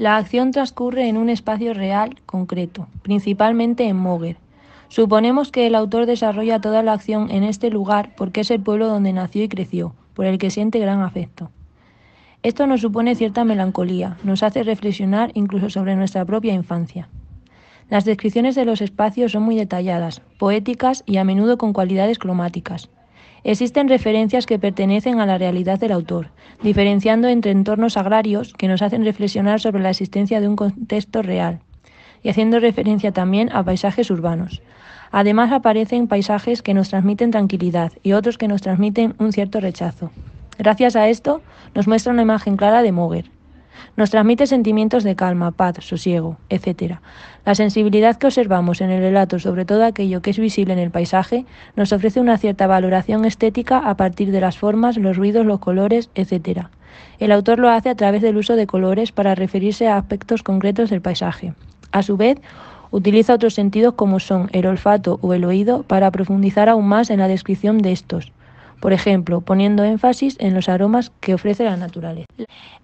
La acción transcurre en un espacio real concreto, principalmente en Moguer. Suponemos que el autor desarrolla toda la acción en este lugar porque es el pueblo donde nació y creció, por el que siente gran afecto. Esto nos supone cierta melancolía, nos hace reflexionar incluso sobre nuestra propia infancia. Las descripciones de los espacios son muy detalladas, poéticas y a menudo con cualidades cromáticas. Existen referencias que pertenecen a la realidad del autor, diferenciando entre entornos agrarios que nos hacen reflexionar sobre la existencia de un contexto real, y haciendo referencia también a paisajes urbanos. Además aparecen paisajes que nos transmiten tranquilidad y otros que nos transmiten un cierto rechazo. Gracias a esto nos muestra una imagen clara de Moguer, nos transmite sentimientos de calma, paz, sosiego, etc. La sensibilidad que observamos en el relato sobre todo aquello que es visible en el paisaje nos ofrece una cierta valoración estética a partir de las formas, los ruidos, los colores, etc. El autor lo hace a través del uso de colores para referirse a aspectos concretos del paisaje. A su vez, utiliza otros sentidos como son el olfato o el oído para profundizar aún más en la descripción de estos por ejemplo, poniendo énfasis en los aromas que ofrece la naturaleza.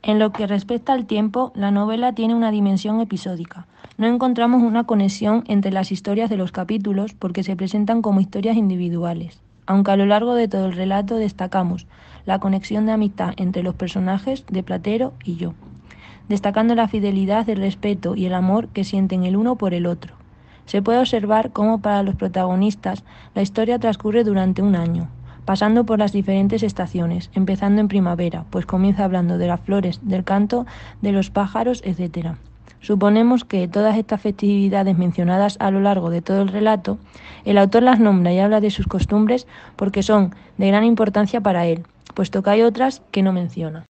En lo que respecta al tiempo, la novela tiene una dimensión episódica. No encontramos una conexión entre las historias de los capítulos porque se presentan como historias individuales, aunque a lo largo de todo el relato destacamos la conexión de amistad entre los personajes de Platero y yo, destacando la fidelidad, el respeto y el amor que sienten el uno por el otro. Se puede observar cómo para los protagonistas la historia transcurre durante un año, pasando por las diferentes estaciones, empezando en primavera, pues comienza hablando de las flores, del canto, de los pájaros, etc. Suponemos que todas estas festividades mencionadas a lo largo de todo el relato, el autor las nombra y habla de sus costumbres porque son de gran importancia para él, puesto que hay otras que no menciona.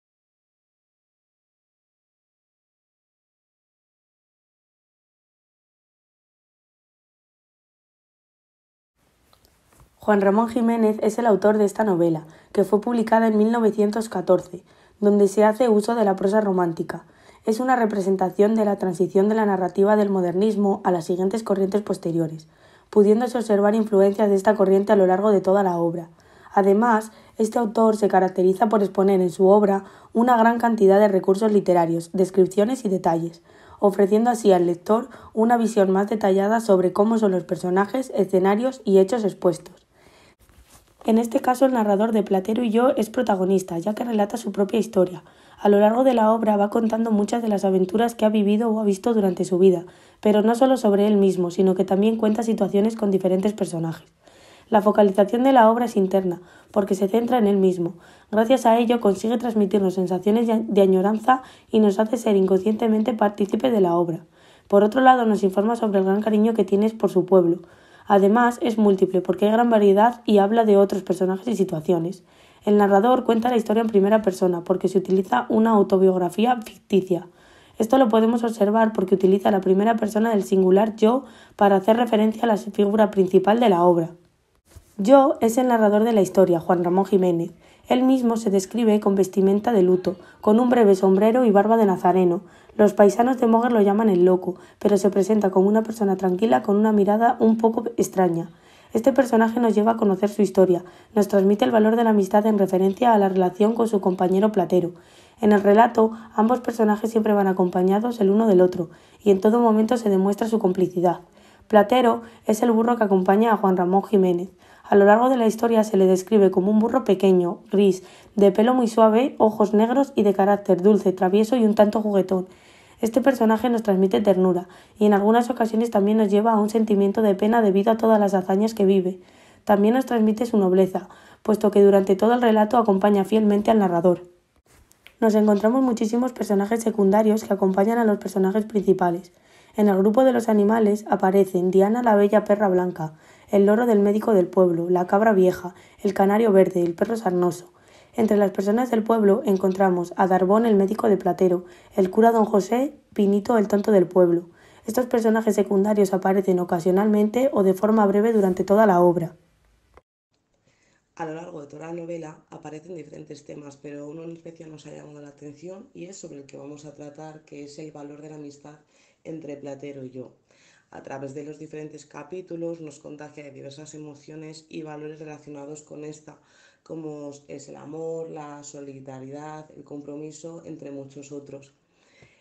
Juan Ramón Jiménez es el autor de esta novela, que fue publicada en 1914, donde se hace uso de la prosa romántica. Es una representación de la transición de la narrativa del modernismo a las siguientes corrientes posteriores, pudiéndose observar influencias de esta corriente a lo largo de toda la obra. Además, este autor se caracteriza por exponer en su obra una gran cantidad de recursos literarios, descripciones y detalles, ofreciendo así al lector una visión más detallada sobre cómo son los personajes, escenarios y hechos expuestos. En este caso el narrador de Platero y yo es protagonista, ya que relata su propia historia. A lo largo de la obra va contando muchas de las aventuras que ha vivido o ha visto durante su vida, pero no solo sobre él mismo, sino que también cuenta situaciones con diferentes personajes. La focalización de la obra es interna, porque se centra en él mismo. Gracias a ello consigue transmitirnos sensaciones de añoranza y nos hace ser inconscientemente partícipe de la obra. Por otro lado, nos informa sobre el gran cariño que tienes por su pueblo, Además, es múltiple porque hay gran variedad y habla de otros personajes y situaciones. El narrador cuenta la historia en primera persona porque se utiliza una autobiografía ficticia. Esto lo podemos observar porque utiliza la primera persona del singular yo para hacer referencia a la figura principal de la obra. Yo es el narrador de la historia, Juan Ramón Jiménez. Él mismo se describe con vestimenta de luto, con un breve sombrero y barba de nazareno, los paisanos de Moguer lo llaman el loco, pero se presenta como una persona tranquila con una mirada un poco extraña. Este personaje nos lleva a conocer su historia, nos transmite el valor de la amistad en referencia a la relación con su compañero platero. En el relato, ambos personajes siempre van acompañados el uno del otro, y en todo momento se demuestra su complicidad. Platero es el burro que acompaña a Juan Ramón Jiménez. A lo largo de la historia se le describe como un burro pequeño, gris, de pelo muy suave, ojos negros y de carácter dulce, travieso y un tanto juguetón. Este personaje nos transmite ternura y en algunas ocasiones también nos lleva a un sentimiento de pena debido a todas las hazañas que vive. También nos transmite su nobleza, puesto que durante todo el relato acompaña fielmente al narrador. Nos encontramos muchísimos personajes secundarios que acompañan a los personajes principales. En el grupo de los animales aparecen Diana la bella perra blanca, el loro del médico del pueblo, la cabra vieja, el canario verde, el perro sarnoso. Entre las personas del pueblo encontramos a Darbón el médico de Platero, el cura don José, Pinito el tonto del pueblo. Estos personajes secundarios aparecen ocasionalmente o de forma breve durante toda la obra. A lo largo de toda la novela aparecen diferentes temas, pero uno en especial nos ha llamado la atención y es sobre el que vamos a tratar, que es el valor de la amistad entre Platero y yo. A través de los diferentes capítulos nos contagia de diversas emociones y valores relacionados con esta, como es el amor, la solidaridad, el compromiso, entre muchos otros.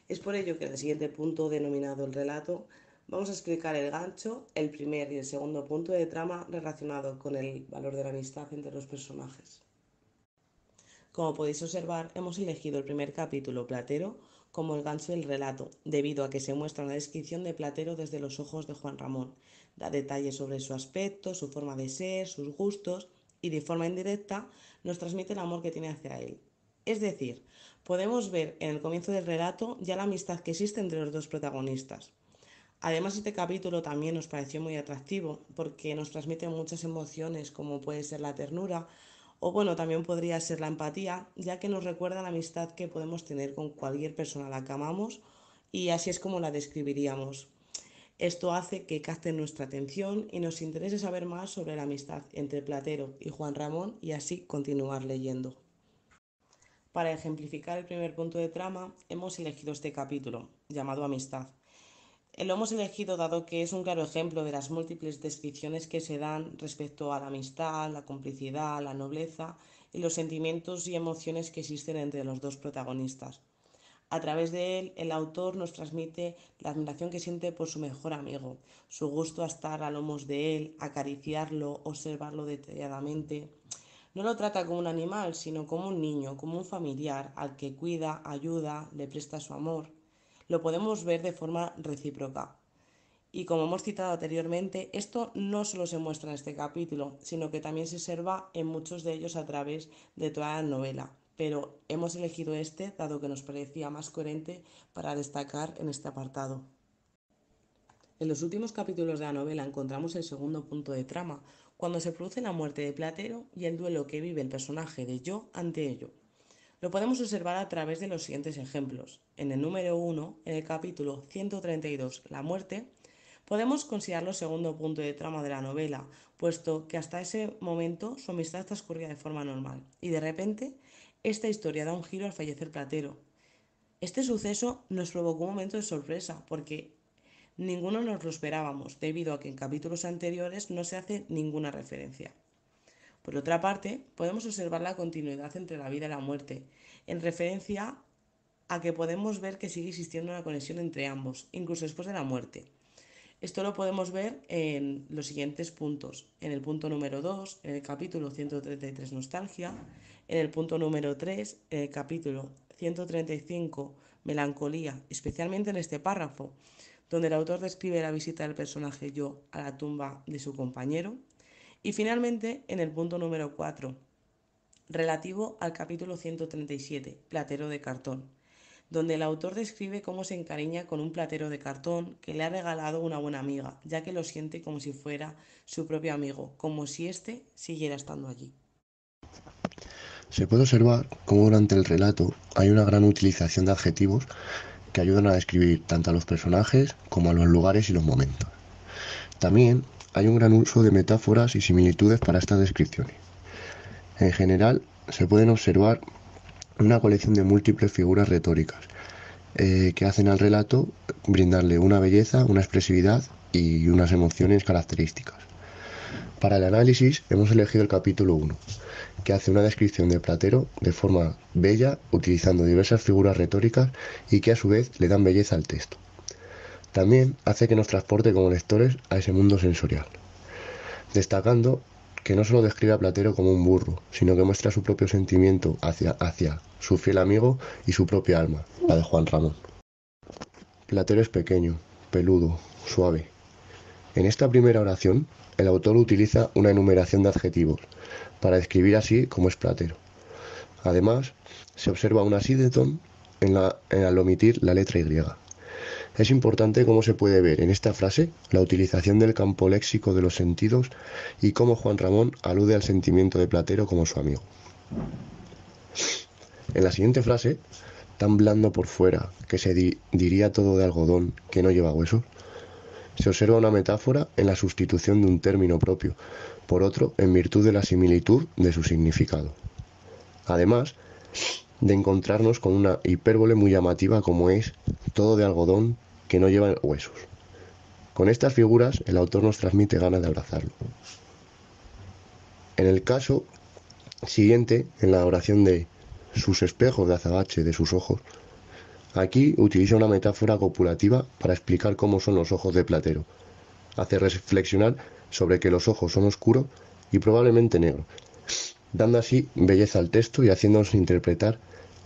Es por ello que en el siguiente punto, denominado el relato, vamos a explicar el gancho, el primer y el segundo punto de trama relacionado con el valor de la amistad entre los personajes. Como podéis observar, hemos elegido el primer capítulo, Platero, como el gancho del relato, debido a que se muestra una descripción de Platero desde los ojos de Juan Ramón. Da detalles sobre su aspecto, su forma de ser, sus gustos y de forma indirecta nos transmite el amor que tiene hacia él. Es decir, podemos ver en el comienzo del relato ya la amistad que existe entre los dos protagonistas. Además, este capítulo también nos pareció muy atractivo porque nos transmite muchas emociones como puede ser la ternura o bueno, también podría ser la empatía, ya que nos recuerda la amistad que podemos tener con cualquier persona a la que amamos y así es como la describiríamos. Esto hace que capten nuestra atención y nos interese saber más sobre la amistad entre Platero y Juan Ramón y así continuar leyendo. Para ejemplificar el primer punto de trama, hemos elegido este capítulo, llamado Amistad. Eh, lo hemos elegido dado que es un claro ejemplo de las múltiples descripciones que se dan respecto a la amistad, la complicidad, la nobleza y los sentimientos y emociones que existen entre los dos protagonistas. A través de él, el autor nos transmite la admiración que siente por su mejor amigo, su gusto a estar a lomos de él, acariciarlo, observarlo detalladamente. No lo trata como un animal, sino como un niño, como un familiar al que cuida, ayuda, le presta su amor. Lo podemos ver de forma recíproca. Y como hemos citado anteriormente, esto no solo se muestra en este capítulo, sino que también se observa en muchos de ellos a través de toda la novela pero hemos elegido este dado que nos parecía más coherente para destacar en este apartado. En los últimos capítulos de la novela encontramos el segundo punto de trama, cuando se produce la muerte de Platero y el duelo que vive el personaje de Yo ante ello. Lo podemos observar a través de los siguientes ejemplos. En el número 1, en el capítulo 132, La muerte, podemos considerarlo segundo punto de trama de la novela, puesto que hasta ese momento su amistad transcurría de forma normal y de repente esta historia da un giro al fallecer Platero. Este suceso nos provocó un momento de sorpresa porque ninguno nos lo esperábamos, debido a que en capítulos anteriores no se hace ninguna referencia. Por otra parte, podemos observar la continuidad entre la vida y la muerte, en referencia a que podemos ver que sigue existiendo una conexión entre ambos, incluso después de la muerte. Esto lo podemos ver en los siguientes puntos. En el punto número 2, en el capítulo 133 Nostalgia. En el punto número 3, en el capítulo 135 Melancolía, especialmente en este párrafo, donde el autor describe la visita del personaje yo a la tumba de su compañero. Y finalmente, en el punto número 4, relativo al capítulo 137, Platero de Cartón donde el autor describe cómo se encariña con un platero de cartón que le ha regalado una buena amiga, ya que lo siente como si fuera su propio amigo, como si éste siguiera estando allí. Se puede observar cómo durante el relato hay una gran utilización de adjetivos que ayudan a describir tanto a los personajes como a los lugares y los momentos. También hay un gran uso de metáforas y similitudes para estas descripciones. En general, se pueden observar una colección de múltiples figuras retóricas eh, que hacen al relato brindarle una belleza, una expresividad y unas emociones características. Para el análisis hemos elegido el capítulo 1, que hace una descripción de Platero de forma bella, utilizando diversas figuras retóricas y que a su vez le dan belleza al texto. También hace que nos transporte como lectores a ese mundo sensorial, destacando que no solo describe a Platero como un burro, sino que muestra su propio sentimiento hacia, hacia su fiel amigo y su propia alma, la de Juan Ramón. Platero es pequeño, peludo, suave. En esta primera oración, el autor utiliza una enumeración de adjetivos para describir así como es Platero. Además, se observa un asídeton en la, en al omitir la letra Y. Es importante cómo se puede ver en esta frase la utilización del campo léxico de los sentidos y cómo Juan Ramón alude al sentimiento de Platero como su amigo. En la siguiente frase, tan blando por fuera, que se diría todo de algodón, que no lleva huesos, se observa una metáfora en la sustitución de un término propio por otro en virtud de la similitud de su significado. Además, de encontrarnos con una hipérbole muy llamativa como es todo de algodón que no lleva huesos. Con estas figuras el autor nos transmite ganas de abrazarlo. En el caso siguiente, en la oración de sus espejos de azabache de sus ojos, aquí utiliza una metáfora copulativa para explicar cómo son los ojos de Platero. Hace reflexionar sobre que los ojos son oscuros y probablemente negros, dando así belleza al texto y haciéndonos interpretar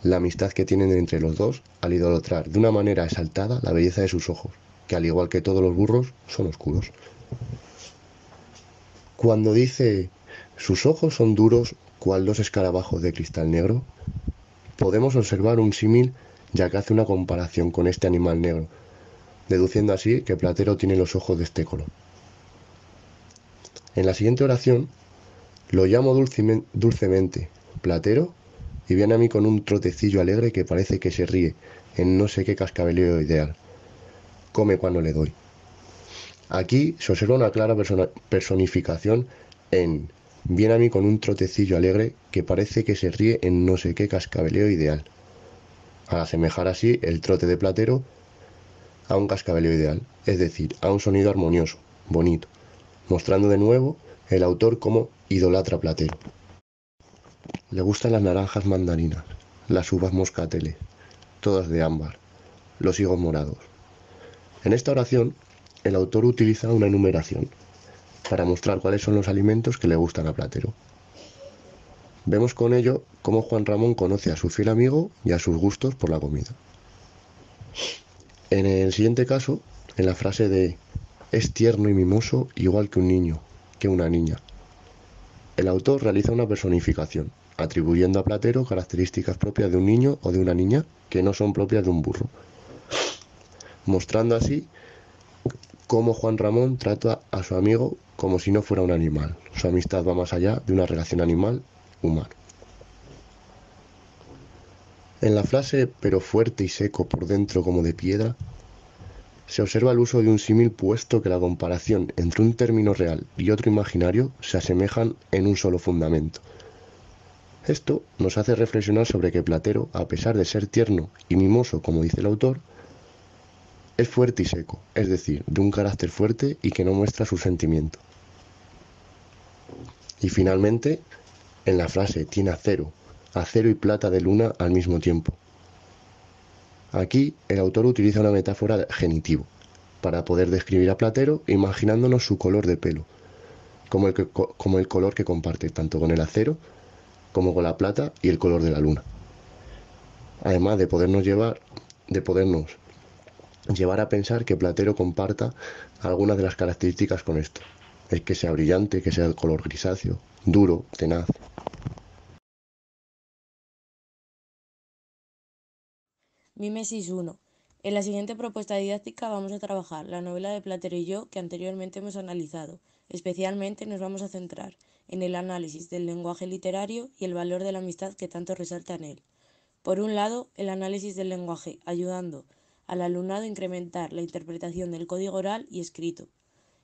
la amistad que tienen entre los dos al idolatrar de una manera exaltada la belleza de sus ojos, que al igual que todos los burros son oscuros. Cuando dice sus ojos son duros cual dos escarabajos de cristal negro, podemos observar un símil ya que hace una comparación con este animal negro, deduciendo así que Platero tiene los ojos de este color. En la siguiente oración, lo llamo dulcemente, dulcemente Platero y viene a mí con un trotecillo alegre que parece que se ríe en no sé qué cascabeleo ideal. Come cuando le doy. Aquí se observa una clara personificación en viene a mí con un trotecillo alegre que parece que se ríe en no sé qué cascabeleo ideal. A asemejar así el trote de platero a un cascabeleo ideal, es decir, a un sonido armonioso, bonito, mostrando de nuevo el autor como idolatra platero. Le gustan las naranjas mandarinas, las uvas moscateles, todas de ámbar, los higos morados. En esta oración, el autor utiliza una enumeración para mostrar cuáles son los alimentos que le gustan a Platero. Vemos con ello cómo Juan Ramón conoce a su fiel amigo y a sus gustos por la comida. En el siguiente caso, en la frase de es tierno y mimoso igual que un niño, que una niña, el autor realiza una personificación atribuyendo a Platero características propias de un niño o de una niña que no son propias de un burro, mostrando así cómo Juan Ramón trata a su amigo como si no fuera un animal. Su amistad va más allá de una relación animal-humana. En la frase pero fuerte y seco por dentro como de piedra, se observa el uso de un símil puesto que la comparación entre un término real y otro imaginario se asemejan en un solo fundamento. Esto nos hace reflexionar sobre que Platero, a pesar de ser tierno y mimoso, como dice el autor, es fuerte y seco, es decir, de un carácter fuerte y que no muestra su sentimiento. Y finalmente, en la frase tiene acero, acero y plata de luna al mismo tiempo. Aquí el autor utiliza una metáfora genitivo para poder describir a Platero imaginándonos su color de pelo, como el color que comparte tanto con el acero como con la plata y el color de la luna. Además de podernos llevar, de podernos llevar a pensar que Platero comparta algunas de las características con esto. Es que sea brillante, que sea el color grisáceo, duro, tenaz. Mimesis 1. En la siguiente propuesta didáctica vamos a trabajar la novela de Platero y yo que anteriormente hemos analizado. Especialmente nos vamos a centrar en el análisis del lenguaje literario y el valor de la amistad que tanto resalta en él. Por un lado, el análisis del lenguaje, ayudando al alumnado a incrementar la interpretación del código oral y escrito.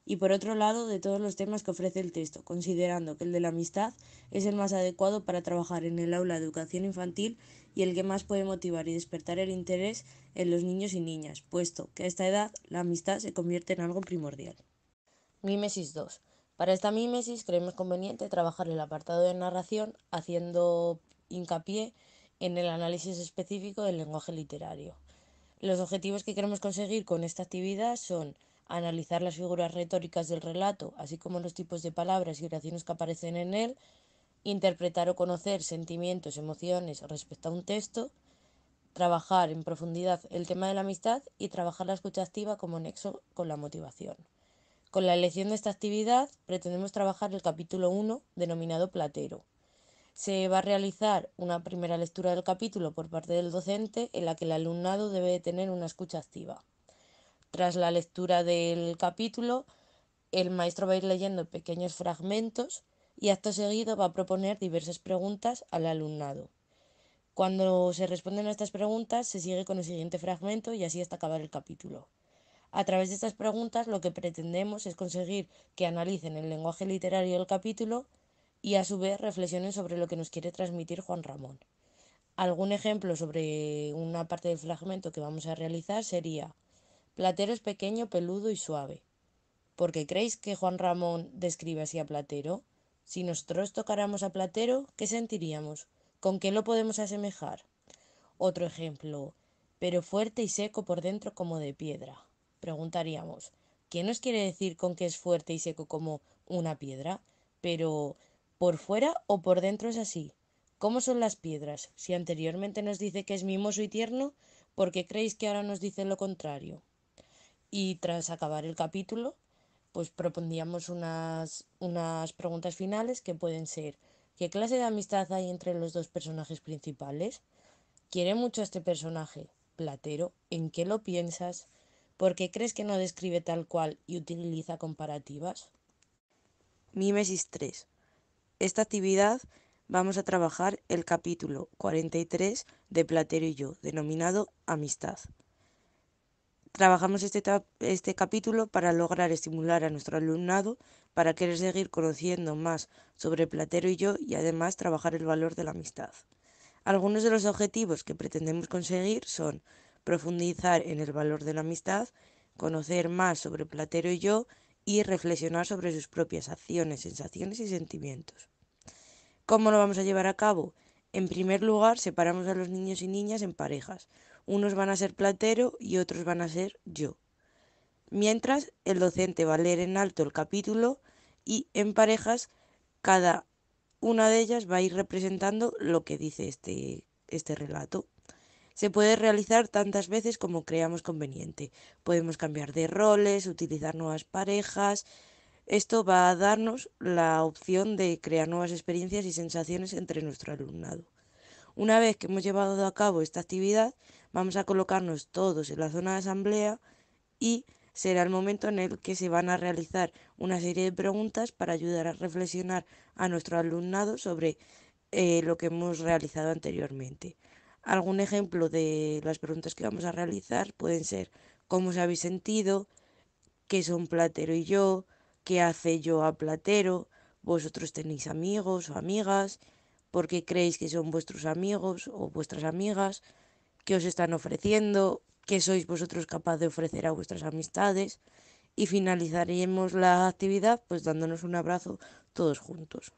Y por otro lado, de todos los temas que ofrece el texto, considerando que el de la amistad es el más adecuado para trabajar en el aula de educación infantil y el que más puede motivar y despertar el interés en los niños y niñas, puesto que a esta edad la amistad se convierte en algo primordial. Mimesis 2. Para esta mímesis creemos conveniente trabajar el apartado de narración haciendo hincapié en el análisis específico del lenguaje literario. Los objetivos que queremos conseguir con esta actividad son analizar las figuras retóricas del relato, así como los tipos de palabras y oraciones que aparecen en él, interpretar o conocer sentimientos, emociones respecto a un texto, trabajar en profundidad el tema de la amistad y trabajar la escucha activa como nexo con la motivación. Con la elección de esta actividad pretendemos trabajar el capítulo 1 denominado Platero. Se va a realizar una primera lectura del capítulo por parte del docente en la que el alumnado debe tener una escucha activa. Tras la lectura del capítulo, el maestro va a ir leyendo pequeños fragmentos y acto seguido va a proponer diversas preguntas al alumnado. Cuando se responden a estas preguntas, se sigue con el siguiente fragmento y así hasta acabar el capítulo. A través de estas preguntas lo que pretendemos es conseguir que analicen el lenguaje literario del capítulo y a su vez reflexionen sobre lo que nos quiere transmitir Juan Ramón. Algún ejemplo sobre una parte del fragmento que vamos a realizar sería Platero es pequeño, peludo y suave. ¿Por qué creéis que Juan Ramón describe así a Platero? Si nosotros tocáramos a Platero, ¿qué sentiríamos? ¿Con qué lo podemos asemejar? Otro ejemplo, pero fuerte y seco por dentro como de piedra preguntaríamos, ¿qué nos quiere decir con que es fuerte y seco como una piedra? Pero, ¿por fuera o por dentro es así? ¿Cómo son las piedras? Si anteriormente nos dice que es mimoso y tierno, ¿por qué creéis que ahora nos dice lo contrario? Y tras acabar el capítulo, pues propondríamos unas, unas preguntas finales que pueden ser, ¿qué clase de amistad hay entre los dos personajes principales? ¿Quiere mucho a este personaje? Platero, ¿en qué lo piensas? ¿Por qué crees que no describe tal cual y utiliza comparativas? Mimesis 3. Esta actividad vamos a trabajar el capítulo 43 de Platero y yo, denominado Amistad. Trabajamos este, este capítulo para lograr estimular a nuestro alumnado para querer seguir conociendo más sobre Platero y yo y además trabajar el valor de la amistad. Algunos de los objetivos que pretendemos conseguir son profundizar en el valor de la amistad, conocer más sobre Platero y yo y reflexionar sobre sus propias acciones, sensaciones y sentimientos. ¿Cómo lo vamos a llevar a cabo? En primer lugar, separamos a los niños y niñas en parejas. Unos van a ser Platero y otros van a ser yo. Mientras, el docente va a leer en alto el capítulo y en parejas cada una de ellas va a ir representando lo que dice este, este relato. Se puede realizar tantas veces como creamos conveniente. Podemos cambiar de roles, utilizar nuevas parejas. Esto va a darnos la opción de crear nuevas experiencias y sensaciones entre nuestro alumnado. Una vez que hemos llevado a cabo esta actividad, vamos a colocarnos todos en la zona de asamblea y será el momento en el que se van a realizar una serie de preguntas para ayudar a reflexionar a nuestro alumnado sobre eh, lo que hemos realizado anteriormente. Algún ejemplo de las preguntas que vamos a realizar pueden ser cómo os habéis sentido, qué son Platero y yo, qué hace yo a Platero, vosotros tenéis amigos o amigas, por qué creéis que son vuestros amigos o vuestras amigas, qué os están ofreciendo, qué sois vosotros capaz de ofrecer a vuestras amistades y finalizaremos la actividad pues dándonos un abrazo todos juntos.